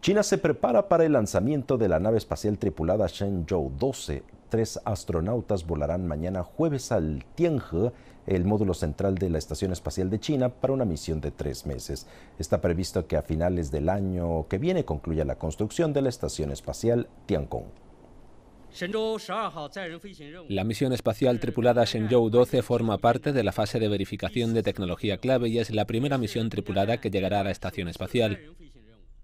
China se prepara para el lanzamiento de la nave espacial tripulada Shenzhou 12. Tres astronautas volarán mañana jueves al Tianhe, el módulo central de la Estación Espacial de China, para una misión de tres meses. Está previsto que a finales del año que viene concluya la construcción de la Estación Espacial Tiangong. La misión espacial tripulada Shenzhou 12 forma parte de la fase de verificación de tecnología clave y es la primera misión tripulada que llegará a la estación espacial.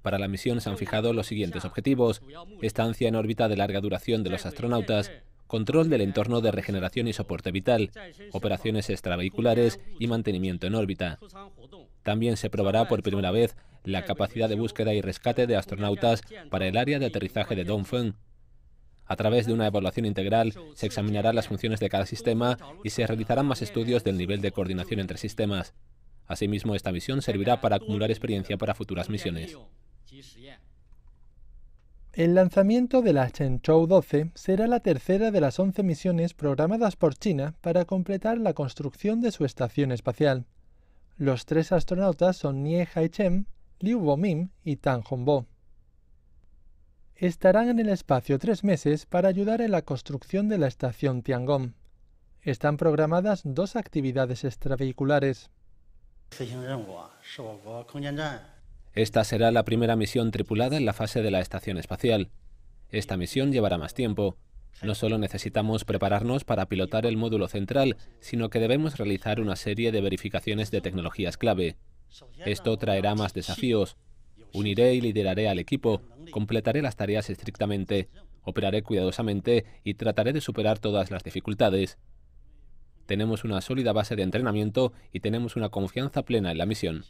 Para la misión se han fijado los siguientes objetivos. Estancia en órbita de larga duración de los astronautas, control del entorno de regeneración y soporte vital, operaciones extravehiculares y mantenimiento en órbita. También se probará por primera vez la capacidad de búsqueda y rescate de astronautas para el área de aterrizaje de Dongfeng. A través de una evaluación integral se examinarán las funciones de cada sistema y se realizarán más estudios del nivel de coordinación entre sistemas. Asimismo, esta misión servirá para acumular experiencia para futuras misiones. El lanzamiento de la Shenzhou 12 será la tercera de las 11 misiones programadas por China para completar la construcción de su estación espacial. Los tres astronautas son Nie Haichem, Liu Boming y Tan Hongbo. Estarán en el espacio tres meses para ayudar en la construcción de la estación Tiangong. Están programadas dos actividades extravehiculares. Esta será la primera misión tripulada en la fase de la estación espacial. Esta misión llevará más tiempo. No solo necesitamos prepararnos para pilotar el módulo central, sino que debemos realizar una serie de verificaciones de tecnologías clave. Esto traerá más desafíos. Uniré y lideraré al equipo, completaré las tareas estrictamente, operaré cuidadosamente y trataré de superar todas las dificultades. Tenemos una sólida base de entrenamiento y tenemos una confianza plena en la misión.